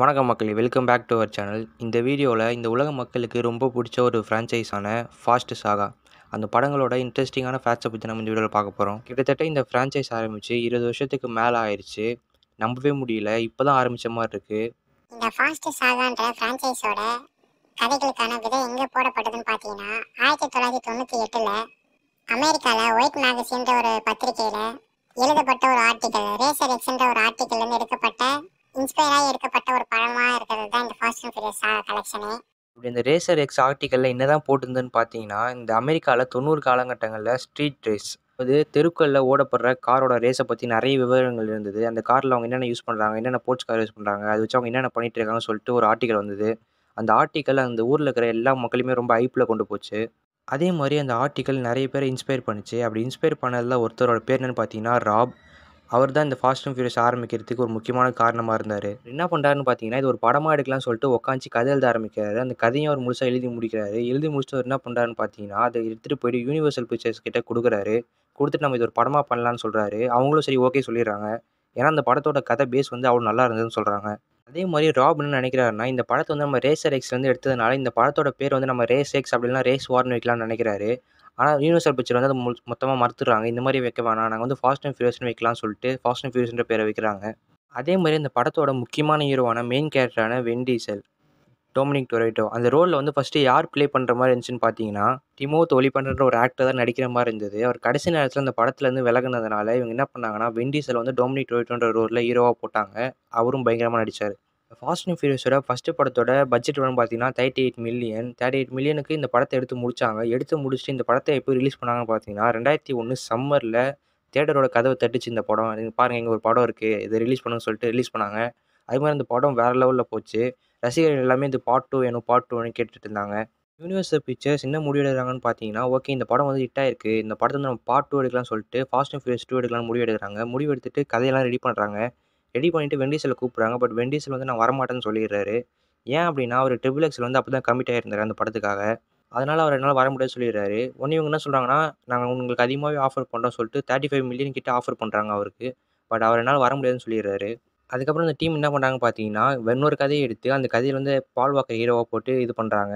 வணக்கம் மக்களே welcome back to our channel இந்த வீடியோவில் இந்த உலக மக்களுக்கு ரொம்ப பிடிச்ச ஒரு ஃப்ரான்ச்சைஸான ஃபாஸ்ட் சாகா அந்த படங்களோட இன்ட்ரெஸ்டிங்கான ஃபேக்ட்ஸை பற்றி நம்ம இந்த வீடியோவில் பார்க்க போகிறோம் கிட்டத்தட்ட இந்த ஃப்ரான்ச்சைஸ் ஆரம்பித்து இருபது வருஷத்துக்கு மேலே ஆயிடுச்சு நம்பவே முடியல இப்போ தான் ஆரம்பித்த மாதிரி இருக்குது இந்த ஃபாஸ்ட் சாகான்ற ஃப்ரான்ச்சைஸோட கதைகளுக்கான விதை எங்கே போடப்பட்டதுன்னு பார்த்தீங்கன்னா ஆயிரத்தி தொள்ளாயிரத்தி தொண்ணூற்றி எட்டில் அமெரிக்காவில் ஒயிட் மேகசின்ற ஒரு பத்திரிகையில் எழுதப்பட்ட ஒரு ஆர்டிக்கல் ரேசர் எக்ஸ்ன்ற ஒரு ஆர்டிக்கல்லேருந்து எடுக்கப்பட்ட இன்ஸ்பயராக எடுக்கப்பட்ட ஒரு படமாக இருக்கிறது தான் இந்த ஃபாஸ்ட் அண்ட் ஃபியூரியஸ் கலெக்ஷனே இப்படி இந்த ரேசர் எக்ஸ் ஆர்டிக்கலில் என்ன தான் போட்டிருந்ததுன்னு பார்த்தீங்கன்னா இந்த அமெரிக்காவில் தொண்ணூறு காலகட்டங்களில் ஸ்ட்ரீட் ரேஸ் அது தெருக்களில் ஓடப்படுற காரோட ரேஸை பற்றி நிறைய விவரங்கள் இருந்தது அந்த காரில் அவங்க என்னென்ன யூஸ் பண்ணுறாங்க என்னென்ன போர்ட்ஸ் கார் யூஸ் பண்ணுறாங்க அது வச்சு அவங்க என்னென்ன பண்ணிகிட்டு இருக்காங்கன்னு சொல்லிட்டு ஒரு ஆர்டிக்கல் வந்தது அந்த ஆர்டிக்கல் அந்த ஊரில் இருக்கிற எல்லா மக்களுமே ரொம்ப ஐப்பில் கொண்டு போச்சு அதே மாதிரி அந்த ஆர்டிக்கல் நிறைய பேர் இன்ஸ்பயர் பண்ணுச்சு அப்படி இன்ஸ்பயர் பண்ணதில் ஒருத்தரோட பேர் என்னென்னு பார்த்தீங்கன்னா ராப் அவர் தான் இந்த ஃபாஸ்ட் அண்ட் ஃபியூரியஸ் ஆரம்பிக்கிறதுக்கு ஒரு முக்கியமான காரணமாக இருந்தார் என்ன பண்ணுறாருன்னு பார்த்தீங்கன்னா இது ஒரு படமாக எடுக்கலாம்னு சொல்லிட்டு உட்காந்து கதை எழுத ஆரம்பிக்கிறாரு அந்த கதையும் அவர் முழுசாக எழுதி முடிக்கிறாரு எழுதி முடிச்சுட்டு அவர் என்ன பண்ணுறாருன்னு பார்த்தீங்கன்னா அதை எடுத்துகிட்டு போயிட்டு யூனிவர்சல் பிக்சர்ஸ் கிட்டே கொடுக்குறாரு கொடுத்துட்டு நம்ம இது ஒரு படமாக பண்ணலான்னு சொல்கிறாரு அவங்களும் சரி ஓகே சொல்லிடுறாங்க ஏன்னா அந்த படத்தோட கதை பேஸ் வந்து அவ்வளோ நல்லா இருந்ததுன்னு சொல்கிறாங்க அதே மாதிரி ராப் என்ன நினைக்கிறாருன்னா இந்த படத்தை வந்து நம்ம ரேசர் எக்ஸ்லேருந்து எடுத்ததுனால இந்த படத்தோட பேர் வந்து நம்ம ரேஸ் எக்ஸ் அப்படின்னா ரேஸ் வார்னு வைக்கலாம்னு நினைக்கிறாரு ஆனால் யூனிவர்சல் பிக்சர் வந்து அதை மொத்தமாக மறுத்துறாங்க இந்த மாதிரி வைக்க வேணாம் நாங்கள் வந்து ஃபாஸ்ட் அண்ட் ஃபியூஸ்னு வைக்கலாம்னு சொல்லிட்டு ஃபாஸ்ட் அண்ட் ஃபியூஸ்ன்ற பேரை வைக்கிறாங்க அதே மாதிரி இந்த படத்தோட முக்கியமான ஹீரோவான மெயின் கேரக்டரான வெண்டீசல் டொமினிக் டொரேட்டோ அந்த ரோலில் வந்து ஃபஸ்ட்டு யார் ப்ளே பண்ணுற மாதிரி இருந்துச்சுன்னு பார்த்தீங்கன்னா டிமோ பண்ணுற ஒரு ஆக்டர் தான் நடிக்கிற மாதிரி இருந்தது அவர் கடைசி நேரத்தில் அந்த படத்துலேருந்து விலகினதுனால இவங்க என்ன பண்ணாங்கன்னா வெண்டீசல் வந்து டொமினிக் டொரேட்டோன்ற ரோலில் ஹீரோவாக போட்டாங்க அவரும் பயங்கரமாக நடித்தார் ஃபாஸ்ட் அண்ட் ஃபியூரியஸோட ஃபஸ்ட்டு படத்தோட பட்ஜெட் வந்து பார்த்தீங்கன்னா thirty eight million thirty eight மில்லியனுக்கு இந்த படத்தை எடுத்து முடித்தாங்க எடுத்து முடிச்சுட்டு இந்த படத்தை எப்போ ரிலீஸ் பண்ணாங்கன்னு பார்த்தீங்கன்னா ரெண்டாயிரத்தி ஒன்று சம்மரில் தேட்டரோட கதவை தட்டுச்சு இந்த படம் பாருங்கள் எங்கள் ஒரு படம் இருக்குது இதை ரிலீஸ் பண்ணுன்னு சொல்லிட்டு ரிலீஸ் பண்ணாங்க அது மாதிரி அந்த படம் வேறு லெவலில் போச்சு ரசிகர்கள் எல்லாமே இந்த பார்ட் டூ வேணும் பார்ட் டூ வேணும் கேட்டுட்டு இருந்தாங்க யூனிவர்சல் பிக்சர்ஸ் என்ன முடிவெடுக்கிறாங்கன்னு பார்த்தீங்கன்னா ஓகே இந்த படம் வந்து ஹிட் ஆயிருக்கு இந்த படத்தை வந்து நம்ம பார்ட் டூ எடுக்கலாம்னு சொல்லிட்டு ஃபாஸ்ட் அண்ட் ஃபியூரியஸ் டூ எடுக்கலாம்னு முடிவு எடுக்கிறாங்க முடிவு எடுத்துட்டு கதையெல்லாம் ரெடி பண்ணுறாங்க ரெடி பண்ணிவிட்டு வெண்டிஸில் கூப்பிட்றாங்க பட் வெண்டிஸில் வந்து நான் வரமாட்டேன்னு சொல்லிடுறாரு ஏன் அப்படின்னா அவர் ட்ரிபிள் எக்ஸில் வந்து அப்போ தான் கமிட் ஆகிருந்தார் அந்த படத்துக்காக அதனால் அவர் என்னால் வர முடியாது சொல்லிடுறாரு ஒன்று இவங்க என்ன சொல்கிறாங்கன்னா நாங்கள் உங்களுக்கு அதிகமாகவே ஆஃபர் பண்ணுறோம் சொல்லிட்டு தேர்ட்டி ஃபைவ் மில்லியன் கிட்ட ஆஃபர் பண்ணுறாங்க அவருக்கு பட் அவர் என்னால் வர முடியாதுன்னு சொல்லிடுறாரு அதுக்கப்புறம் இந்த டீம் என்ன பண்ணுறாங்க பார்த்தீங்கன்னா இன்னொரு கதையை எடுத்து அந்த கதையில் வந்து பால் வாக்கர் ஹீரோவாக போட்டு இது பண்ணுறாங்க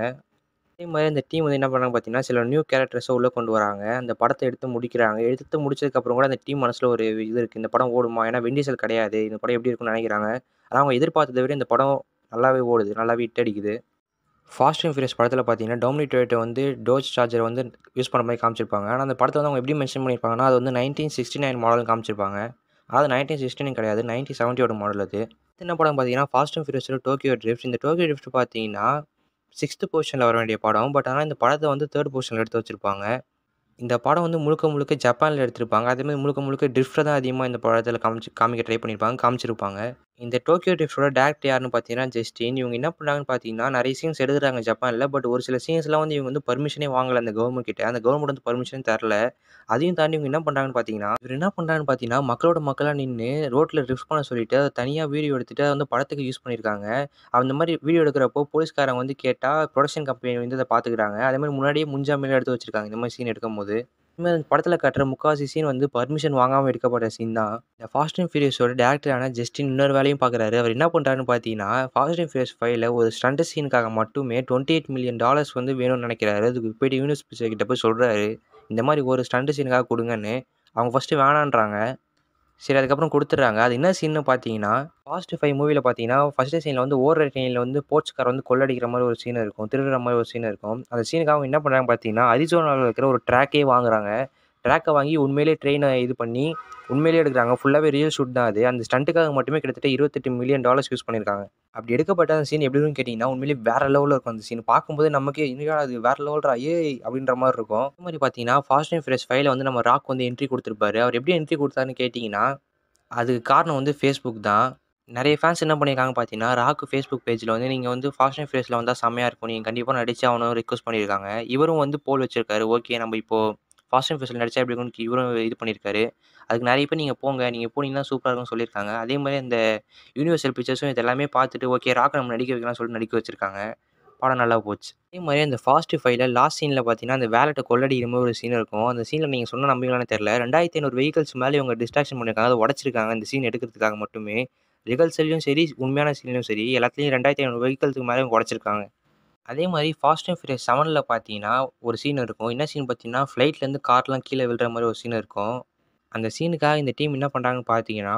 அதே மாதிரி அந்த டீம் வந்து என்ன பண்ணாங்க பார்த்தீங்கன்னா சில நியூ கேரக்டர்ஸை உள்ளே கொண்டு வராங்க அந்த படத்தை எடுத்து முடிக்கிறாங்க எடுத்து முடிச்சதுக்கப்புறம் கூட அந்த டீம் மனசில் ஒரு இது இருக்குது இந்த படம் ஓடுமா ஏன்னா வெண்டிசல் கிடையாது இந்த படம் எப்படி இருக்கும்னு நினைக்கிறாங்க ஆனால் அவங்க எதிர்பார்த்ததை விட இந்த படம் நல்லாவே ஓடுது நல்லாவே இட்டு அடிக்குது ஃபாஸ்ட் அண்ட் ஃபியூரியஸ் படத்தில் பார்த்தீங்கன்னா டொமினிட்டேட்டை வந்து டோஜ் சார்ஜர் வந்து யூஸ் பண்ண மாதிரி காமிச்சிருப்பாங்க ஆனால் அந்த படத்தை வந்து அவங்க எப்படி மென்ஷன் பண்ணியிருப்பாங்கன்னா அது வந்து நைன்டீன் சிக்ஸ்டி நைன் மாடல் காமிச்சிருப்பாங்க அதாவது நைன்டீன் சிக்ஸ்டின் கிடையாது நைன்டீன் செவன்ட்டியோட மாடல் அது என்ன படம் பார்த்தீங்கன்னா ஃபாஸ்ட் அண்ட் ஃபியூரியஸில் டோக்கியோ ட்ரிஃப்ட் இந்த டோக்கியோ ட்ரிஃப்ட் பார்த்தீங்கன்னா சிக்ஸ்த்து பொசிஷனில் வர வேண்டிய படம் பட் ஆனால் இந்த படத்தை வந்து தேர்ட் பொசிஷனில் எடுத்து வச்சுருப்பாங்க இந்த படம் வந்து முழுக்க முழுக்க ஜப்பானில் எடுத்திருப்பாங்க அதேமாதிரி முழுக்க முழுக்க ட்ரிஃப்ட்டை தான் அதிகமாக இந்த படத்தில் காமிச்சு காமிக்க ட்ரை பண்ணியிருப்பாங்க காமிச்சிருப்பாங்க இந்த டோக்கியோ ட்ரிஃப்டோட டேரக்டர் யாருன்னு பார்த்தீங்கன்னா ஜஸ்டின் இவங்க என்ன பண்ணாங்கன்னு பார்த்தீங்கன்னா நிறைய சீன்ஸ் எடுக்கிறாங்க ஜப்பானில் பட் ஒரு சில சீன்ஸ்லாம் வந்து இவங்க வந்து பர்மிஷனே வாங்கலை அந்த கவர்மெண்ட் கிட்ட அந்த கவர்மெண்ட் வந்து பர்மிஷன் தரல அதையும் தாண்டி இவங்க என்ன பண்ணுறாங்கன்னு பார்த்தீங்கன்னா இவர் என்ன பண்ணுறாங்கன்னு பார்த்தீங்கன்னா மக்களோட மக்களாக நின்று ரோட்டில் ட்ரிஃப்ட் பண்ண சொல்லிட்டு அதை தனியாக வீடியோ எடுத்துகிட்டு அதை வந்து படத்துக்கு யூஸ் பண்ணியிருக்காங்க அந்த மாதிரி வீடியோ எடுக்கிறப்போ போலீஸ்காரங்க வந்து கேட்டால் ப்ரொடக்ஷன் கம்பெனி வந்து அதை பார்த்துக்கிறாங்க அதே மாதிரி முன்னாடியே முன்ஜாமீனில் எடுத்து வச்சிருக்காங்க இந்த மாதிரி சீன் எடுக்கும்போது இந்த படத்தில் கட்டுற முக்காவாசி சீன் வந்து பர்மிஷன் வாங்காமல் எடுக்கப்பட்ட சீன் தான் இந்த ஃபாஸ்ட் அண்ட் ஃபியூரியஸோட டேரக்டரான ஜஸ்டின் இன்னொரு வேலையும் பார்க்குறாரு அவர் என்ன பண்ணுறாருன்னு பார்த்தீங்கன்னா ஃபாஸ்ட் அண்ட் ஃபியூரியஸ் ஃபைவ்ல ஒரு ஸ்டண்ட் சீனுக்காக மட்டுமே டுவெண்ட்டி எயிட் மில்லியன் டாலர்ஸ் வந்து வேணும்னு நினைக்கிறாரு அதுக்கு போய்ட்டு யூனிவர்ஸ் கிட்ட போய் சொல்கிறாரு இந்த மாதிரி ஒரு ஸ்டண்ட் சீனுக்காக கொடுங்கன்னு அவங்க ஃபஸ்ட்டு வேணான்றாங்க சரி அதுக்கப்புறம் கொடுத்துட்றாங்க அது என்ன சீன்னு பார்த்தீங்கன்னா ஃபாஸ்ட் ஃபைவ் மூவியில் பார்த்தீங்கன்னா ஃபஸ்ட்டு சீனில் வந்து ஓடுற ட்ரெயினில் வந்து போர்ச்சுக்கார் வந்து கொள்ளடிக்கிற மாதிரி ஒரு சீன் இருக்கும் திருடுற மாதிரி ஒரு சீன் இருக்கும் அந்த சீனுக்கு அவங்க என்ன பண்ணுறாங்க பார்த்தீங்கன்னா அரிசோனாவில் இருக்கிற ஒரு ட்ராக்கே வாங்குறாங்க ட்ராக்கை வாங்கி உண்மையிலே ட்ரெயினை இது பண்ணி உண்மையிலே எடுக்கிறாங்க ஃபுல்லாகவே ரியல் ஷூட் தான் அது அந்த ஸ்டண்ட்டுக்காக மட்டுமே கிட்டத்தட்ட இருபத்தெட்டு மில்லியன் டாலர்ஸ் யூஸ் பண்ணியிருக்காங்க அப்படி எடுக்கப்பட்ட அந்த சீன் எப்படி இருக்குன்னு கேட்டிங்கன்னா உண்மையிலே வேறு லெவலில் இருக்கும் அந்த சீன் பார்க்கும்போது நமக்கு இன்னும் அது வேறு லெவலில் ஏ அப்படின்ற மாதிரி இருக்கும் அது மாதிரி பார்த்தீங்கன்னா ஃபாஸ்ட் அண்ட் ஃப்ரெஷ் ஃபைவ்ல வந்து நம்ம ராக் வந்து என்ட்ரி கொடுத்துருப்பாரு அவர் எப்படி என்ட்ரி கொடுத்தாருன்னு கேட்டிங்கன்னா அதுக்கு காரணம் வந்து ஃபேஸ்புக் தான் நிறைய ஃபேன்ஸ் என்ன பண்ணியிருக்காங்க பார்த்தீங்கன்னா ராக்கு ஃபேஸ்புக் பேஜில் வந்து நீங்கள் வந்து ஃபாஸ்ட் அண்ட் ஃப்ரேஸில் வந்தால் செம்மையாக இருக்கும் நீங்கள் கண்டிப்பாக நடிச்சு அவனும் ரிக்வஸ்ட் பண்ணியிருக்காங்க இவரும் வந்து போல் வச்சுருக்காரு ஓகே நம்ம இப்போது ஃபாஸ்ட் அண்ட் ஃபஸ்ட்டில் நடிச்சா எப்படி இருக்கும் இவரும் இது பண்ணியிருக்காரு அதுக்கு நிறைய பேர் நீங்கள் போங்க நீங்கள் போனீங்கன்னா சூப்பராக இருக்கும்னு சொல்லியிருக்காங்க அதே மாதிரி அந்த யூனிவர்சல் பிக்சர்ஸும் இது எல்லாமே பார்த்துட்டு ஓகே ராக் நம்ம நடிக்க வைக்கலாம் சொல்லிட்டு நடிக்க வச்சிருக்காங்க படம் நல்லா போச்சு அதே மாதிரி அந்த ஃபாஸ்ட் ஃபைவ்ல லாஸ்ட் சீனில் பார்த்தீங்கன்னா அந்த வேலட்டை கொள்ளடிக்கிற மாதிரி ஒரு சீன் இருக்கும் அந்த சீனில் நீங்கள் சொன்ன நம்பிக்கலான்னு தெரியல ரெண்டாயிரத்தி ஐநூறு வெஹிக்கல்ஸ் மேலே இவங்க டிஸ்ட்ராக்ஷன் பண்ணியிருக்காங்க அதை உடச்சிருக்காங்க இந்த சீன் எடுக்கிறதுக்காக மட்டுமே ரிகல்சல்லையும் சரி உண்மையான சீன்லையும் சரி எல்லாத்துலேயும் ரெண்டாயிரத்தி ஐநூறு வெஹிக்கல்ஸுக்கு மேலே இவங்க உடச்சிருக்காங்க அதே மாதிரி ஃபாஸ்ட் அண்ட் ஃபியூரியஸ் செவனில் பார்த்தீங்கன்னா ஒரு சீன் இருக்கும் என்ன சீன் பார்த்தீங்கன்னா ஃப்ளைட்லேருந்து கார்லாம் கீழே விழுற மாதிரி ஒரு சீன் இருக்கும் அந்த சீனுக்காக இந்த டீம் என்ன பண்ணுறாங்கன்னு பார்த்தீங்கன்னா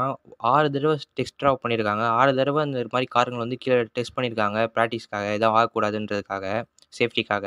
ஆறு தடவை டெஸ்ட் ட்ராப் பண்ணியிருக்காங்க ஆறு தடவை அந்த மாதிரி காருங்களை வந்து கீழே டெஸ்ட் பண்ணியிருக்காங்க ப்ராக்டிஸ்க்காக எதாவது ஆகக்கூடாதுன்றதுக்காக சேஃப்டிக்காக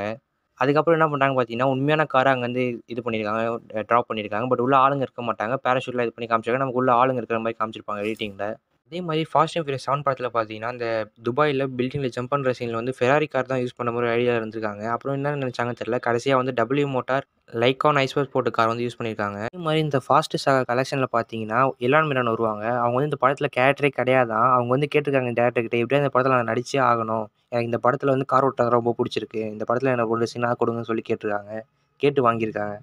அதுக்கப்புறம் என்ன பண்ணுறாங்க பார்த்தீங்கன்னா உண்மையான காரை அங்கே வந்து இது பண்ணியிருக்காங்க ட்ராப் பண்ணியிருக்காங்க பட் உள்ள ஆளுங்க இருக்க மாட்டாங்க பேராஷூட்டில் இது பண்ணி காமிச்சிருக்காங்க நமக்கு உள்ள ஆளுங்க இருக்கிற மாதிரி காமிச்சிருப்பாங்க எடிட்டிங்கில் அதே மாதிரி ஃபாஸ்ட் அண்ட் ஃபியூரியஸ் செவன் படத்தில் பார்த்தீங்கன்னா அந்த துபாயில் பில்டிங்கில் ஜம்ப் பண்ணுற சீனில் வந்து ஃபெராரி கார் தான் யூஸ் பண்ண மாதிரி ஐடியா இருந்திருக்காங்க அப்புறம் என்ன நினச்சாங்க தெரியல கடைசியாக வந்து டபிள்யூ மோட்டார் லைக்கான் ஐஸ்போர்ட் போட்டு கார் வந்து யூஸ் பண்ணியிருக்காங்க அதே மாதிரி இந்த ஃபாஸ்ட் சக கலெக்ஷனில் பார்த்தீங்கன்னா எலான் மிரான் வருவாங்க அவங்க வந்து இந்த படத்தில் கேரக்டரே கிடையாதான் அவங்க வந்து கேட்டிருக்காங்க டேரக்டர்கிட்ட எப்படியா இந்த படத்தில் நான் நடிச்சே ஆகணும் எனக்கு இந்த படத்தில் வந்து கார் ஓட்டுறது ரொம்ப பிடிச்சிருக்கு இந்த படத்தில் என்ன ஒரு சீனாக கொடுங்கன்னு சொல்லி கேட்டிருக்காங்க கேட்டு வாங்கியிருக்காங்க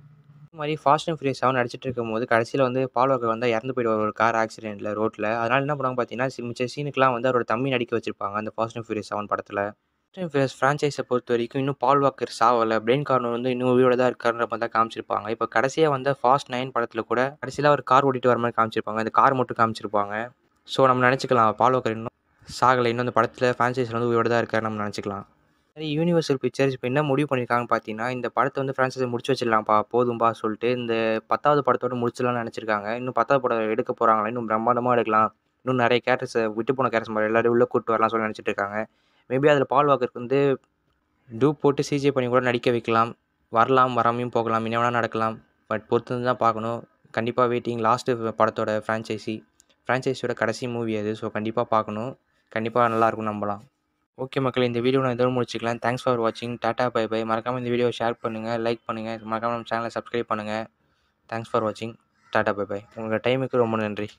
மாதிரி ஃபாஸ்ட் அண்ட் ஃபியூரியஸ் செவன் அடிச்சிட்டு இருக்கும்போது கடைசியில் வந்து பால்வாக்கர் வந்து இறந்து போயிடுவார் ஒரு கார் ஆக்சிடென்ட்டில் ரோட்டில் அதனால் என்ன பண்ணுவாங்க பார்த்தீங்கன்னா மிச்ச சீனுக்குலாம் வந்து அவரோட தம்பி நடிக்க வச்சிருப்பாங்க அந்த ஃபாஸ்ட் அண்ட் ஃபியூரியஸ் செவன் படத்தில் ஃபாஸ்ட் அண்ட் ஃப்ரான்ச்சைஸை பொறுத்த வரைக்கும் இன்னும் பால் வாக்கர் சாவலை பிரெயின் கார்னர் வந்து இன்னும் உயிரோட தான் இருக்காருன்ற மாதிரி தான் காமிச்சிருப்பாங்க இப்போ கடைசியாக வந்து ஃபாஸ்ட் நைன் படத்தில் கூட கடைசியில் ஒரு கார் ஓட்டிட்டு வர மாதிரி காமிச்சிருப்பாங்க அந்த கார் மட்டும் காமிச்சிருப்பாங்க ஸோ நம்ம நினச்சிக்கலாம் பால் வாக்கர் இன்னும் சாகலை இன்னும் அந்த படத்தில் ஃப்ரான்ச்சைஸில் வந்து உயிரோட தான் இருக்காரு நம்ம நினச்சிக்கலாம் யூனிவர்சல் பிக்சர்ஸ் இப்போ என்ன முடிவு பண்ணியிருக்காங்கன்னு பார்த்தீங்கன்னா இந்த படத்தை வந்து ஃப்ரான்சைஸை முடிச்சு வச்சிடலாம்ப்பா போதும்பா சொல்லிட்டு இந்த பத்தாவது படத்தோட முடிச்சிடலாம்னு நினச்சிருக்காங்க இன்னும் பத்தாவது படம் எடுக்க போகிறாங்களா இன்னும் பிரம்மாண்டமாக எடுக்கலாம் இன்னும் நிறைய கேரக்டர்ஸ் விட்டு போன கேரக்டர்ஸ் மாதிரி எல்லோரும் உள்ளே கூப்பிட்டு வரலாம் சொல்லி நினச்சிட்டு இருக்காங்க மேபி அதில் பால் வாக்கருக்கு வந்து டூப் போட்டு சிஜே பண்ணி கூட நடிக்க வைக்கலாம் வரலாம் வராமையும் போகலாம் என்ன வேணால் நடக்கலாம் பட் பொறுத்து தான் பார்க்கணும் கண்டிப்பாக வெயிட்டிங் லாஸ்ட்டு படத்தோட ஃப்ரான்ச்சைசி ஃப்ரான்ச்சைஸியோட கடைசி மூவி அது ஸோ கண்டிப்பாக பார்க்கணும் கண்டிப்பாக நல்லாயிருக்கும் நம்பலாம் ஓகே மக்கள் இந்த வீடியோ நான் எதோ முடிச்சிக்கலாம் தேங்க்ஸ் ஃபார் வாட்சிங் டாட்டா பை பை மறக்காம இந்த வீடியோ ஷேர் பண்ணுங்கள் லைக் பண்ணுங்கள் மறக்காமல் நம்ம சேனலை சப்ஸ்கிரைப் பண்ணுங்கள் தேங்க்ஸ் ஃபார் வாட்சிங் டாட்டா பை பை உங்கள் டைமுக்கு ரொம்ப நன்றி